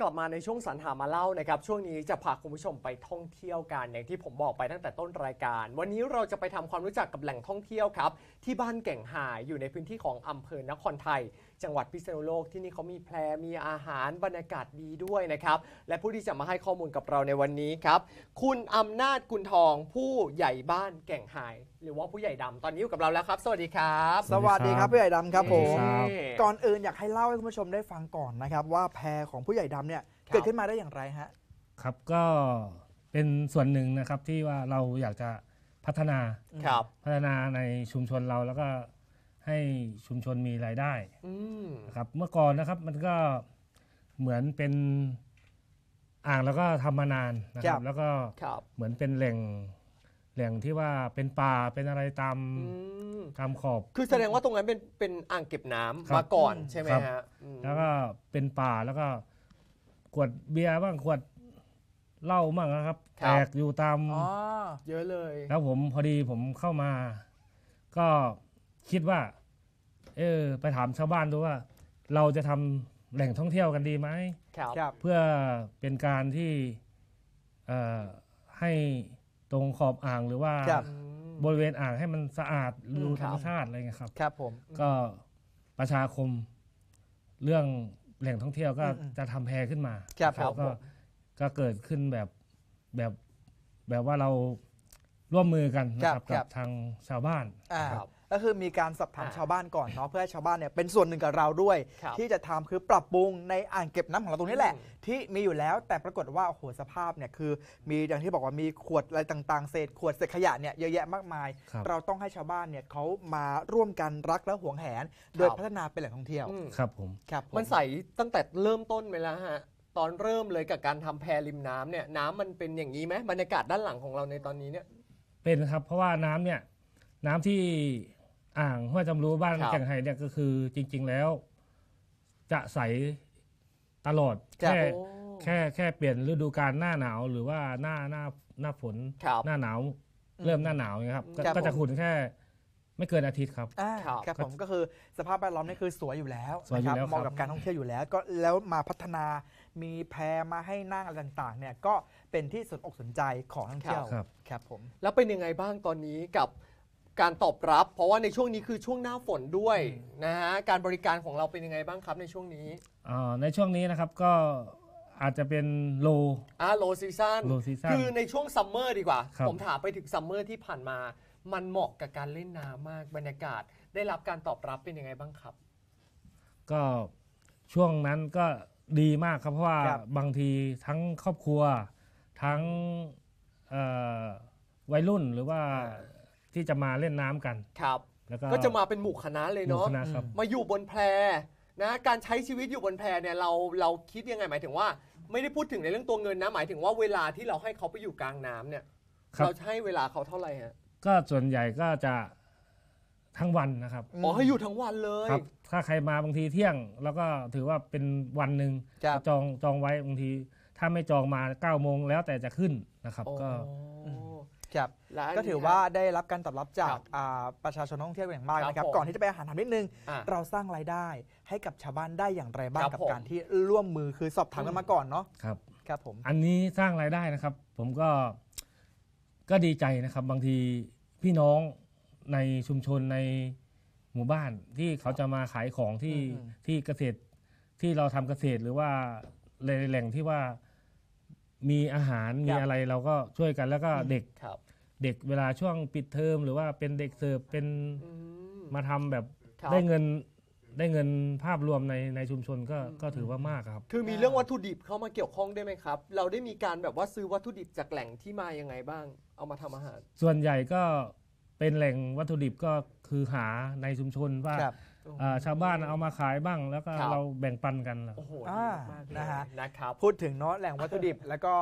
กลับมาในช่วงสรรหามาเล่านะครับ ช่วงนี้จะพาคุณผู้ชมไปท่องเที่ยวกันอย่างที่ผมบอกไปตั้งแต่ต้นรายการ วันนี้เราจะไปทำความรู้จักกับแหล่งท่องเที่ยวครับ ที่บ้านแก่งหาย อยู่ในพื้นที่ของอำเภอนครไทยจังหวัดพิษณุโลกที่นี่เขามีแพรมีอาหารบรรยากาศดีด้วยนะครับ และผู้ที่จะมาให้ข้อมูลกับเราในวันนี้ครับ คุณอำนาจกุลทอง ผู้ใหญ่บ้านแก่งหายหรือว่าผู้ใหญ่ดำตอนนี้อยู่กับเราแล้วครับสวัสดีครับ สวัสดีครับผู้ใหญ่ดำครับผมก่อนอื่นอยากให้เล่าให้คุณผู้ชมได้ฟังก่อนนะครับ ว่าแพรของผู้ใหญ่ดำเนี่ยเกิดขึ้นมาได้อย่างไรฮะครับก็เป็นส่วนหนึ่งนะครับที่ว่าเราอยากจะพัฒนาครับ พัฒนาในชุมชนเราแล้วก็ให้ชุมชนมีรายได้นะครับ เมื่อก่อนนะครับ มันก็เหมือนเป็น อ่างแล้วก็ทำมานานนะครับแล้วก็เหมือนเป็นแหล่ง แหล่งที่ว่าเป็นป่าเป็นอะไรตามตามขอบ คือแสดงว่าตรงนั้นเป็นเป็นอ่างเก็บน้ำามาก่อนใช่ไหมฮะแล้วก็เป็นป่าแล้วก็ขวดเบียร์บ้างขวดเหล้าบ้างนะครับแตกอยู่ตามอ๋อเยอะเลยแล้วผมพอดีผมเข้ามา ก็คิดว่าเออไปถามชาวบ้านดูว่าเราจะทำแหล่งท่องเที่ยวกันดีไหมครับรบเพื่อเป็นการที่เอ่อให้ตรงขอบอ่างหรือว่าบบริเวณอ่างให้มันสะอาดดูธรรมชาติอะไรเงี้ยครับ ครับผมก็ประชาคมเรื่องแหล่งท่องเที่ยวก็จะทำแพรขึ้นมา ครับรบก็ก็เกิดขึ้นแบบแบบแบบว่าเราร่วมมือกันนะครับรบรกับทางชาวบ้านครับก็คือมีการสอบถามชาวบ้านก่อนเนาะเพื่อให้ชาวบ้านเนี่ยเป็นส่วนหนึ่งกับเราด้วย ที่จะทำคือปรับปรุงในอ่างเก็บน้ำของเราตรงนี้แหละ ที่มีอยู่แล้วแต่ปรากฏว่าโอ้โหสภาพเนี่ยคือ มีอย่างที่บอกว่ามีขวดอะไรต่างๆเศษขวดเศษขยะเนี่ยเยอะแยะมากมายรเราต้องให้ชาวบ้านเนี่ยเขามาร่วมกันรักและหวงแหนโดยพัฒนาเป็นแหล่งท่องเที่ยวครับผมครับผมันใสตั้งแต่เริ่มต้นไปแล้วฮะตอนเริ่มเลยกับการทำแพริมน้ำเนี่ยน้ำมันเป็นอย่างนี้ไหมบรรยากาศด้านหลังของเราในตอนนี้เนี่ยเป็นครับเพราะว่าน้ำเนี่ยน้ำที่อ่างห้วยจำรู้บ้านคัแก่งไห่เนี่ยก็คือจริงๆแล้ว จะใสตลอดแค่แค่แค่เปลี่ยนฤดูกาลหน้าหนาวหรือว่าหน้าหน้าหน้าฝนหน้าหนาวเริ่มหน้าหนาวนะครับ ก็จะขุนแค่ไม่เกินอาทิตย์ครับครับผมก็คือสภาพแวดล้อมนี่คือสวยอยู่แล้วสวยอยู่นะครับแล้วเหมาะกับการท่องเที่ยวอยู่แล้ว ก็แล้วมาพัฒนามีแพรมาให้นั่งอะไรต่าง ๆ เนี่ยก็เป็นที่สนอกสนใจของท่องเที่ยวครับครับผม แล้วเป็นยังไงบ้างตอนนี้กับการตอบรับ เพราะว่าในช่วงนี้คือช่วงหน้าฝนด้วยนะฮะการบริการของเราเป็นยังไงบ้างครับในช่วงนี้อ่อในช่วงนี้นะครับก็อาจจะเป็นโลอ่าโลซีซันโลซีซันคือในช่วงซัมเมอร์ดีกว่าผมถามไปถึงซัมเมอร์ที่ผ่านมามันเหมาะกับการเล่นน้ำมากบรรยากาศ ได้รับการตอบรับเป็นยังไงบ้างครับ ก็ช่วงนั้นก็ดีมากครับเพราะว่าบบางทีทั้งครอบครัวทั้งวัยรุ่นหรือว่าที่จะมาเล่นน้ำกัน ครับแล้วก็ก็จะมาเป็นหมู่คณะเลยเนาะมาอยู่บนแพรนะการใช้ชีวิตอยู่บนแพรเนี่ยเราเราคิดยังไงหมายถึงว่า ไม่ได้พูดถึงในเรื่องตัวเงินนะหมายถึงว่าเวลาที่เราให้เขาไปอยู่กลางน้ำเนี่ยรเราให้เวลาเขาเท่าไหร่ฮะก็ส่วนใหญ่ก็จะทั้งวันนะครับอ๋อให้อยู่ทั้งวันเลย ครับ ถ้าใครมาบางทีเที่ยง แล้วก็ถือว่าเป็นวันหนึ่งจองจองไว้บางที ถ้าไม่จองมา9ก้าโมงแล้วแต่จะขึ้นนะครับ ก็ครับก็ถือว่าได้รับการตอบรับจากประชาชนท่องเที่ยวอย่างมากนะครับก่อนที่จะไปอาหารถามนิดนึง เราสร้างรายได้ให้กับชาวบ้านได้อย่างไรบ้างกับการที่ร่วมมือคือสอบถามกันมาก่อนเนาะครับครับผมอันนี้สร้างรายได้นะครับ ผมก็ก็ดีใจนะครับบางทีพี่น้องในชุมชนในหมู่บ้านที่เขาจะมาขายของที่ที่เกษตรที่เราทำเกษตรหรือว่าแหล่งที่ว่ามีอาหารมีอะไรเราก็ช่วยกันแล้วก็เด็กครับ เด็กเวลาช่วงปิดเทอมหรือว่าเป็นเด็กเสิร์ฟเป็นมาทำแบบได้เงินได้เงินภาพรวมในในชุมชนก็ก็ถือว่ามากครับ คือมีเรื่องวัตถุดิบเข้ามาเกี่ยวข้องได้ไหมครับ เราได้มีการแบบว่าซื้อวัตถุดิบจากแหล่งที่มายังไงบ้าง เอามาทำอาหาร ส่วนใหญ่ก็เป็นแหล่งวัตถุดิบก็คือหาในชุมชนว่าชาวบ้านเอามาขายบ้างแล้วก็เราแบ่งปันกันโอ้โหนะฮะนะครับพูดถึงเนาะแหล่งวัตถุดิบ แล้วก็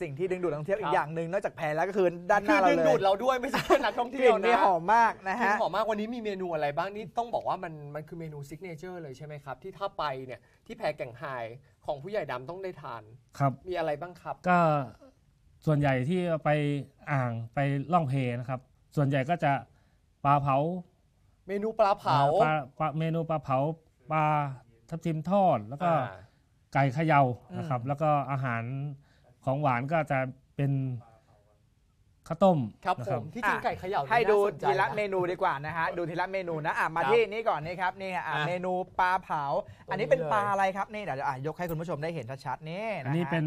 สิ่งที่ดึงดูดนักท่องเที่ยวอีกอย่างหนึ่งนอกจากแพแล้วก็คือด้านหน้าเราดึงดูดเราด้วยไม่ใช่แค่นักท่องเที่ยวนะหอมมากนะฮะหอมมากวันนี้มีเมนูอะไรบ้างนี่ต้องบอกว่ามันมันคือเมนูซิกเนเจอร์เลยใช่ไหมครับ ที่ถ้าไปเนี่ยที่แพรแก่งไฮของผู้ใหญ่ดำต้องได้ทาน ครับ มีอะไรบ้างครับก็ ส่วนใหญ่ที่ไปอ่างไปล่องเพนะครับส่วนใหญ่ก็จะปลาเผาเมนูปลาเผาปลปลาเมนูปลาเผา ปลาทับทิมทอดแล้วก็ไก่ขยาวนะครับ แล้วก็อาหารของหวานก็จะเป็นข้าวต้มครับผมที่จริงไก่ขยาวให้ดูทีละเมนูดีกว่านะฮะดูทีละเมนูนะอ่ะมาที่นี่ก่อนนี่ครับนี่อ่ะเมนูปลาเผา อันนี้เป็นปลาอะไรครับนี่เดี๋ยวะยกให้คุณผู้ชมได้เห็นชัดๆนี่นะฮะอันนี้เป็น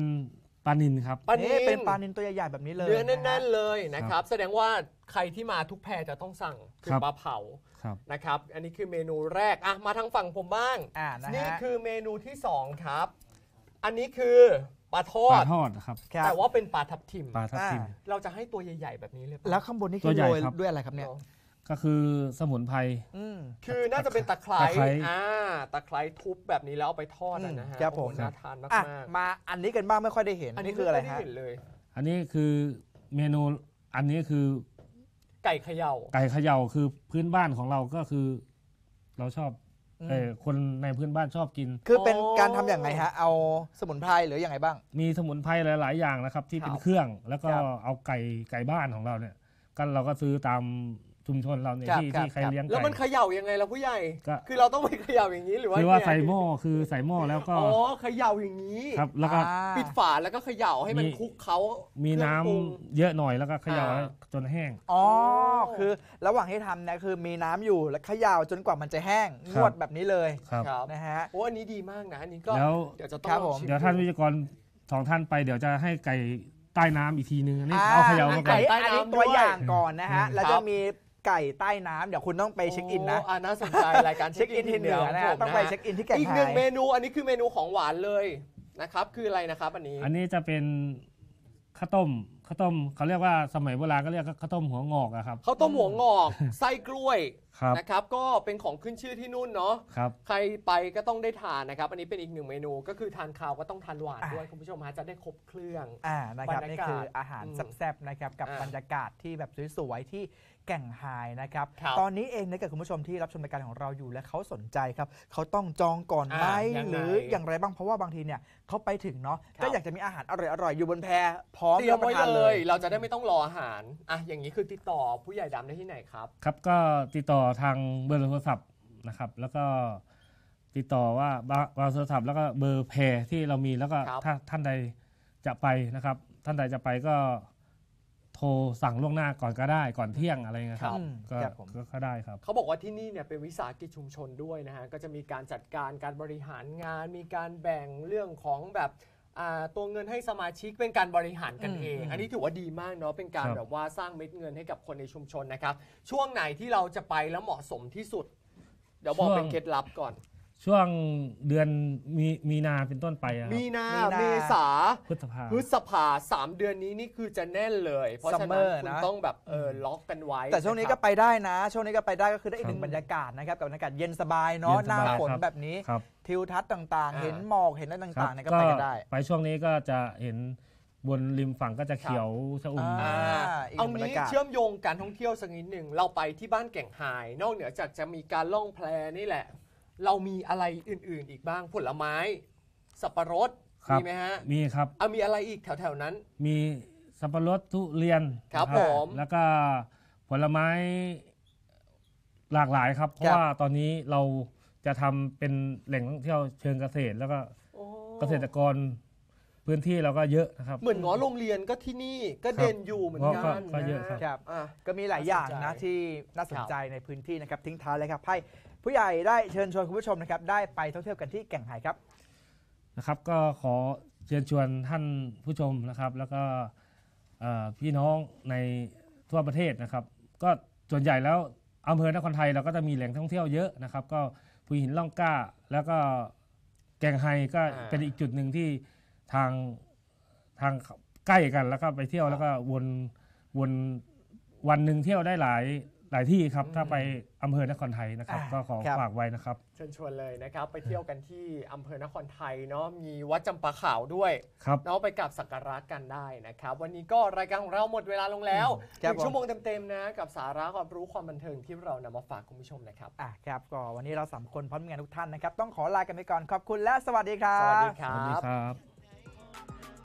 ลานินครับปลานินเเป็นปลานินตัวใหญ่ๆแบบนี้เลยเนื้อแน่นๆเลยนะครับแสดงว่าใครที่มาทุกแพรจะต้องสั่งคือปลาเผาครับนะครับอันนี้คือเมนูแรกอ่ะมาทางฝั่งผมบ้างอ่านี่คือเมนูที่สองครับอันนี้คือปลาทอดปลาทอดครับแต่ว่าเป็นปลาทับทิมปลาทับทิมเราจะให้ตัวใหญ่ๆแบบนี้เลยแล้วข้างบนนี่คือโรยด้วยอะไรครับเนี่ยก็คือสมุนไพรคือน่าจะเป็นตะไคร้ตะไคร้ตะไคร้ทุบแบบนี้แล้วเอาไปทอดนะฮะแกัผมโอ้โห น่าทานมากมาอันนี้กันบ้างไม่ค่อยได้เห็น อันนี้คืออะไรฮะอันนี้คือเมนูอันนี้คือ ไก่เขย่า ไก่เขย่าคือพื้นบ้านของเราก็คือ เราชอบเออคนในพื้นบ้านชอบกิน คือเป็นการทำอย่างไรฮะ เอาสมุนไพรหรืออย่างไรบ้าง มีสมุนไพรหลายๆอย่างนะครับ ที่เป็นเครื่องแล้วก็เอาไก่ไก่บ้านของเราเนี่ยก็เราก็ซื้อตามชุมชนเราเนี่ยที่ที่ใครเลี้ยงไก่แล้วมันเขย่ายังไงล่ะผู้ใหญ่ก็คือเราต้องไปเขย่าอย่างนี้หรือว่าคือว่าใส่หม้อคือใส่หม้อแล้วก็อ๋อเขย่าอย่างนี้ครับแล้วก็ปิดฝาแล้วก็เขย่าให้มันคลุกเขา มีน้ำเเยอะหน่อยแล้วก็เขย่าอจนแห้งอ๋อคือระหว่างที่ทำเนี่ยคือมีน้ำอยู่แล้วเขย่าจนกว่ามันจะแห้งงวดแบบนี้เลยครับนะฮะโอ้อันนี้ดีมากนะอันนี้ก็เดี๋ยวจะต้องครับผมเดี๋ยวท่านวิทยากรสองท่านไปเดี๋ยวจะให้ไก่ใต้น้ำอีกทีนึงอันนี้เอาเขย่ามาก่อนไก่ใตนน้ำตัวอย่างก่อนนะฮะแล้วจะมีไก่ใต้น้ำเดี๋ยวคุณต้องไปเช็คอินนะาน่าสนใจรายการเช็คอินที่เหนือนะต้องไปเช็คอินที่แก่งไอีกหนึ่งเมนู อันนี้คือเมนูของหวานเลยนะครับ คืออะไรนะครับ อันนี้ อันนี้จะเป็นข้าวต้มข้าวต้มเขาเรียกว่าสมัยโบราณก็เรียกข้าวต้มหัวงอกอะครับข้าวต้มหัวงอกไส้กล้วยนะครับก็เป็นของขึ้นชื่อที่นู่นเนาะคใครไปก็ต้องได้ทานนะครับ อันนี้เป็นอีกหนึ่งเมนูก็คือทานข้าวก็ต้องทานหวานด้วยคุณผู้ชมฮะจะได้ครบเครื่องอ่นะครับรนี่คืออาหารแซ่บๆนะครับกับบรรยากาศที่แบบสวยๆที่แก่งไฮนะครับรบตอนนี้เองนะกับคุณผู้ชมที่รับชมรายการของเราอยู่และเขาสนใจครับเขาต้องจองก่อนไหมหรืออย่างไรบ้างเพราะว่าบางทีเนี่ยเขาไปถึงเนาะก็อยากจะมีอาหารอร่อยๆอยู่บนแพพร้อมเตรียมับปไว้ระทานเลยยเราจะได้ไม่ต้องรออาหารอ่ะอย่างนี้คือติดต่อผู้ใหญ่ดำได้ที่ไหนครับ ครับก็ติดต่อทางเบอร์โทรศัพท์นะครับ แล้วก็ติดต่อว่าเบอร์โทรศัพท์แล้วก็เบอร์เพย์ที่เรามีแล้วก็ถ้าท่านใดจะไปนะครับ ท่านใดจะไปก็โทรสั่งล่วงหน้าก่อนก็ได้ก่อนเที่ยงอะไรเงี้ยครับก็ก็ก็ได้ครับ เขาบอกว่าที่นี่เนี่ยเป็นวิสาหกิจชุมชนด้วยนะฮะก็จะมีการจัดการการบริหารงาน มีการแบ่งเรื่องของแบบตัวเงินให้สมาชิกเป็นการบริหารกันเอง อันนี้ถือว่าดีมากเนาะ เป็นการแบบว่าสร้างเม็ดเงินให้กับคนในชุมชนนะครับ ช่วงไหนที่เราจะไปแล้วเหมาะสมที่สุด เดี๋ยวบอกเป็นเคล็ดลับก่อนช่วงเดือนมีมีนาเป็นต้นไปอะมีนามีาเมษาพฤษภาพฤษภา สามเดือนนี้นี่คือจะแน่นเลย เพราะฉะนั้นคุณต้องแบบเออล็อกกันไว้ แต่ช่วงนี้ก็ไปได้นะ ช่วงนี้ก็ไปได้ก็คือได้อีกหนึ่งบรรยากาศนะครับกับบรรยากาศ เย็นสบายเนาะ หน้าฝนแบบนี้ ทิวทัศน์ต่างๆ เห็นหมอกเห็นอะไรต่างๆก็ไปกันได้ ไปช่วงนี้ก็จะเห็นบนริมฝั่งก็จะเขียวชะอุ่ม อ่าอเอานงี้เชื่อมโยงการท่องเที่ยวสักนิดหนึ่งเราไปที่บ้านแก่งหาย นอกเหนือจากจะมีการล่องแพนี่แหละเรามีอะไรอื่น ๆ อีกบ้างผลไม้สับปะรดมีไหมฮะมีครับเอามีอะไรอีกแถวๆ นั้น มีสับปะรดทุเรียนครับผมแล้วก็ผลไม้หลากหลายครับ เพราะว่าตอนนี้เราจะทำเป็นแหล่งท่องเที่ยวเชิงเกษตรแล้วก็เกษตรกรพื้นที่เราก็เยอะนะครับ เหมือนงอโรงเรียนก็ที่นี่ ก็เด่นอยู่เหมือนกันก็เยอะครับก็มีหลายอย่างนนะที่น่าสนใจในพื้นที่นะครับ ทิ้งท้ายเลยครับให้ผู้ใหญ่ได้เชิญชวนคุณผู้ชมนะครับ ได้ไปท่องเที่ยวกันที่แก่งไห่ครับนะครับ ก็ขอเชิญชวนท่านผู้ชมนะครับ แล้วก็พี่น้องในทั่วประเทศนะครับ ก็ส่วนใหญ่แล้วอำเภอนครไทยเราก็จะมีแหล่งท่องเที่ยวเยอะนะครับ ก็ภูหินล่องกล้าแล้วก็แก่งไฮก็เป็นอีกจุดหนึ่งที่ทางทางใกล้กันแล้วก็ไปเที่ยวแล้วก็วนวนวันหนึ่งเที่ยวได้หลายหลายที่ครับ ถ้าไปอำเภอนครไทยนะครับก็ขอฝากไว้นะครับ เชิญชวนเลยนะครับ ไปเที่ยวกันที่อำเภอนครไทยเนาะมีวัดจำปาขาวด้วยครับเนาะไปกราบสักการะกันได้นะครับ วันนี้ก็รายการของเราหมดเวลาลงแล้วหนึ่งชั่วโมงเต็มๆนะกับสาระความรู้ความบันเทิงที่เรานำมาฝากคุณผู้ชมนะครับอ่ะครับก็วันนี้เราสามคนพร้อมงานทุกท่านนะครับต้องขอลากันไปก่อนขอบคุณและสวัสดีครับสวัสดีครับ